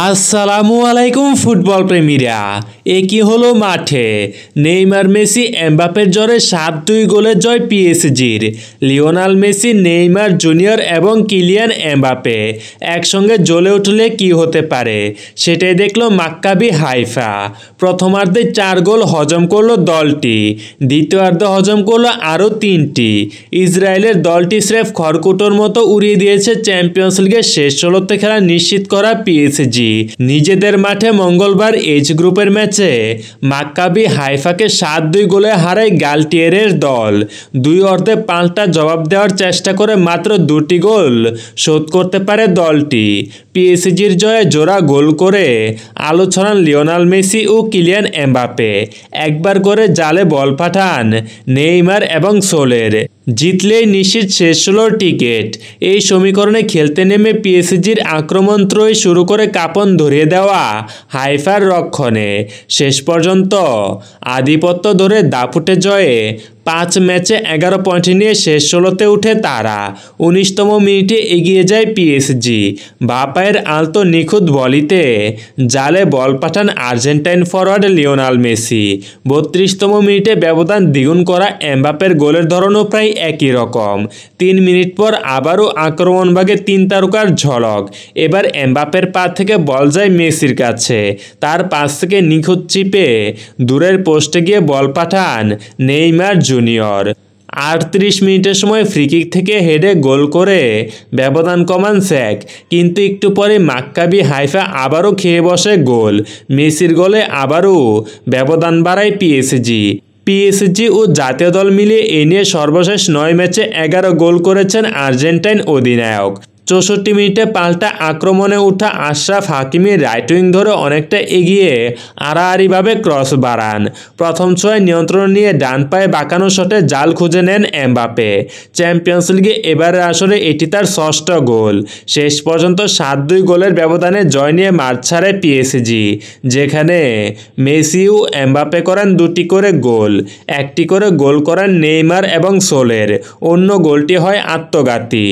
আসসালামু আলাইকুম ফুটবল প্রেমীরা একই হলো মাঠে নেইমার মেসি এমবাপের জ্বরে সাত দুই গোলের জয় পিএসজির লিওনাল মেসি নেইমার জুনিয়র এবং কিলিয়ান এমবাপে একসঙ্গে জ্বলে উঠলে কি হতে পারে সেটাই দেখল মাক্কাবি হাইফা প্রথমার্ধে চার গোল হজম করলো দলটি দ্বিতীয়ার্ধে হজম করলো আরও তিনটি ইসরায়েলের দলটি স্রেফ খড়কুটোর মতো উড়িয়ে দিয়েছে চ্যাম্পিয়ন্স লিগের শেষ ষোলোতে খেলা নিশ্চিত করা পিএসজি এনার্জি নিজেদের মাঠে মঙ্গলবার এইচ গ্রুপের ম্যাচে মাক্কাবি হাইফাকে সাত দুই গোলে হারায় গালটিয়ারের দল দুই অর্ধে পাঁচটা জবাব দেওয়ার চেষ্টা করে মাত্র দুটি গোল শোধ করতে পারে দলটি পিএসজির জয়ে জোড়া গোল করে আলো ছড়ান লিওনাল মেসি ও কিলিয়ান এমবাপে একবার করে জালে বল পাঠান নেইমার এবং সোলের জিতলেই নিশ্চিত শেষ ষোলোর টিকিট এই সমীকরণে খেলতে নেমে পিএসজির আক্রমণ ত্রয়ী শুরু করে কাপন ধরিয়ে দেওয়া হাইফার রক্ষণে শেষ পর্যন্ত আধিপত্য ধরে দাপুটে জয়ে পাঁচ ম্যাচে এগারো পয়েন্ট নিয়ে শেষ ষোলোতে উঠে তারা উনিশতম মিনিটে এগিয়ে যায় পিএসজি বাপায়ের আলতো নিখুঁত বলিতে জালে বল পাঠান আর্জেন্টাইন ফরওয়ার্ড লিওনাল মেসি বত্রিশতম মিনিটে ব্যবধান দ্বিগুণ করা এমবাপের গোলের ধরনও প্রায় একই রকম তিন মিনিট পর আবারও আক্রমণভাগে তিন তারকার ঝলক এবার এমবাপের পা থেকে বল যায় মেসির কাছে তার পাশ থেকে নিখুঁত চিপে দূরের পোস্টে গিয়ে বল পাঠান নেইমার জুনিয়র আটত্রিশ মিনিটের সময় ফ্রিকিক থেকে হেডে গোল করে ব্যবধান কমান স্যাক কিন্তু একটু পরে মাক্কাবি হাইফা আবারও খেয়ে বসে গোল মেসির গোলে আবারও ব্যবধান বাড়ায় পিএসজি পিএসজি ও জাতীয় দল মিলিয়ে এ নিয়ে সর্বশেষ নয় ম্যাচে এগারো গোল করেছেন আর্জেন্টাইন অধিনায়ক চৌষট্টি মিনিটে পাল্টা আক্রমণে ওঠা আশরাফ হাকিমি রাইট উইং ধরে অনেকটা এগিয়ে আড়াআড়িভাবে ক্রস বাড়ান প্রথম ছয় নিয়ন্ত্রণ নিয়ে ডান পায়ে বাঁকানো শটে জাল খুঁজে নেন এমবাপে চ্যাম্পিয়ন্স লিগে এবারের আসরে এটি তার ষষ্ঠ গোল শেষ পর্যন্ত সাত দুই গোলের ব্যবধানে জয় নিয়ে মাঠ ছাড়ে পিএসজি যেখানে ও এমবাপে করেন দুটি করে গোল একটি করে গোল করেন নেইমার এবং সোলের অন্য গোলটি হয় আত্মঘাতী